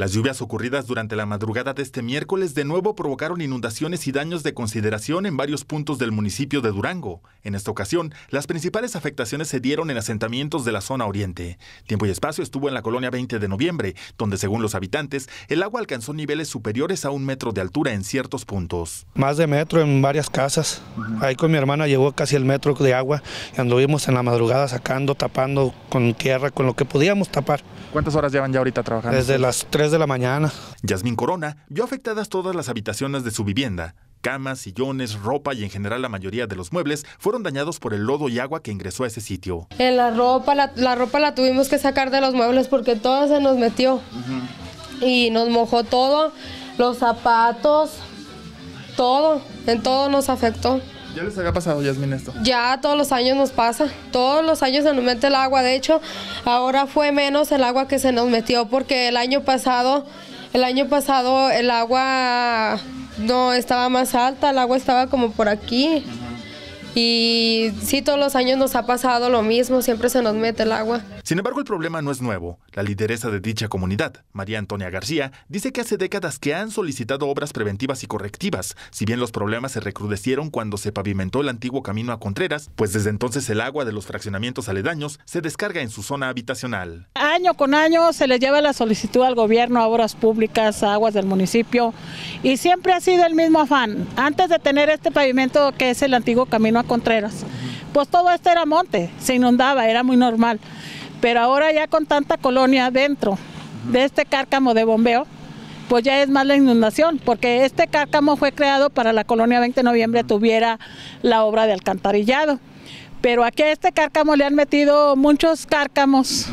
Las lluvias ocurridas durante la madrugada de este miércoles de nuevo provocaron inundaciones y daños de consideración en varios puntos del municipio de Durango. En esta ocasión, las principales afectaciones se dieron en asentamientos de la zona oriente. Tiempo y espacio estuvo en la colonia 20 de noviembre, donde según los habitantes, el agua alcanzó niveles superiores a un metro de altura en ciertos puntos. Más de metro en varias casas. Ahí con mi hermana llegó casi el metro de agua y anduvimos en la madrugada sacando, tapando con tierra, con lo que podíamos tapar. ¿Cuántas horas llevan ya ahorita trabajando? Desde las 3 de la mañana. Yasmín Corona vio afectadas todas las habitaciones de su vivienda. Camas, sillones, ropa y en general la mayoría de los muebles fueron dañados por el lodo y agua que ingresó a ese sitio. En eh, la ropa, la, ropa la tuvimos que sacar de los muebles porque todo se nos metió. Y nos mojó todo, los zapatos, todo, en todo nos afectó. ¿Ya les había pasado, Yasmin, esto? Ya todos los años nos pasa. Todos los años se nos mete el agua. De hecho, ahora fue menos el agua que se nos metió porque el año pasado, el año pasado el agua no estaba más alta, el agua estaba como por aquí. Y sí, todos los años nos ha pasado lo mismo, siempre se nos mete el agua. Sin embargo, el problema no es nuevo. La lideresa de dicha comunidad, María Antonia García, dice que hace décadas que han solicitado obras preventivas y correctivas, si bien los problemas se recrudecieron cuando se pavimentó el antiguo camino a Contreras, pues desde entonces el agua de los fraccionamientos aledaños se descarga en su zona habitacional. Año con año se le lleva la solicitud al gobierno a obras públicas, a aguas del municipio, y siempre ha sido el mismo afán. Antes de tener este pavimento que es el antiguo camino Contreras. Pues todo esto era monte, se inundaba, era muy normal. Pero ahora ya con tanta colonia dentro de este cárcamo de bombeo, pues ya es más la inundación, porque este cárcamo fue creado para la colonia 20 de noviembre tuviera la obra de alcantarillado. Pero aquí a este cárcamo le han metido muchos cárcamos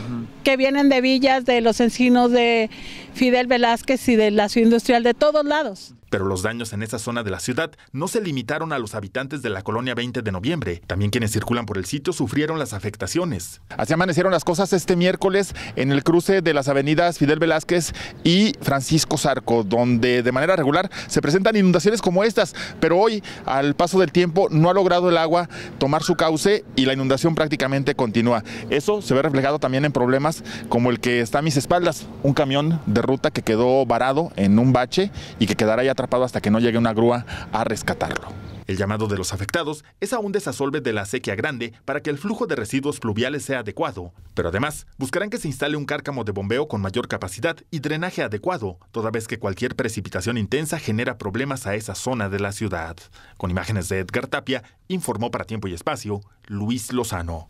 que vienen de villas, de los encinos de Fidel Velázquez y de la ciudad industrial, de todos lados. Pero los daños en esa zona de la ciudad no se limitaron a los habitantes de la colonia 20 de noviembre. También quienes circulan por el sitio sufrieron las afectaciones. Así amanecieron las cosas este miércoles en el cruce de las avenidas Fidel Velázquez y Francisco Zarco, donde de manera regular se presentan inundaciones como estas, pero hoy, al paso del tiempo, no ha logrado el agua tomar su cauce y la inundación prácticamente continúa. Eso se ve reflejado también en problemas como el que está a mis espaldas, un camión de ruta que quedó varado en un bache y que quedará ya atrapado hasta que no llegue una grúa a rescatarlo. El llamado de los afectados es a un desasolve de la sequía grande para que el flujo de residuos pluviales sea adecuado, pero además buscarán que se instale un cárcamo de bombeo con mayor capacidad y drenaje adecuado, toda vez que cualquier precipitación intensa genera problemas a esa zona de la ciudad. Con imágenes de Edgar Tapia, informó para Tiempo y Espacio Luis Lozano.